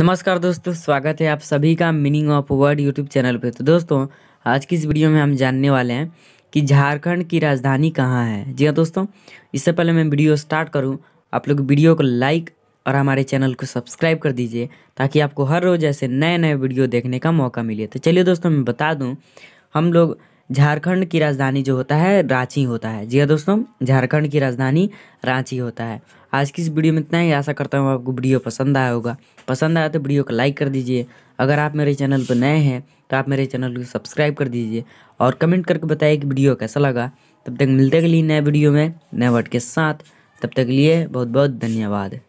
नमस्कार दोस्तों स्वागत है आप सभी का meaning of word YouTube channel पे तो दोस्तों आज की इस वीडियो में हम जानने वाले हैं कि झारखंड की राजधानी कहाँ है जी हाँ दोस्तों इससे पहले मैं वीडियो स्टार्ट करूँ आप लोग वीडियो को लाइक और हमारे चैनल को सब्सक्राइब कर दीजिए ताकि आपको हर रोज़ ऐसे नए नए वीडियो देखने का मौका मिले तो चलिए दोस्तों मैं बता दूँ हम लोग झारखंड की राजधानी जो होता है रांची होता है जी हाँ दोस्तों झारखंड की राजधानी रांची होता है आज की इस वीडियो में इतना ही आशा करता हूँ आपको वीडियो पसंद आया होगा पसंद आया तो वीडियो को लाइक कर दीजिए अगर आप मेरे चैनल पर नए हैं तो आप मेरे चैनल को सब्सक्राइब कर दीजिए और कमेंट करके बताइए कि वीडियो कैसा लगा तब तक मिलते के लिए नए वीडियो में नए वर्ड के साथ तब तक के लिए बहुत बहुत धन्यवाद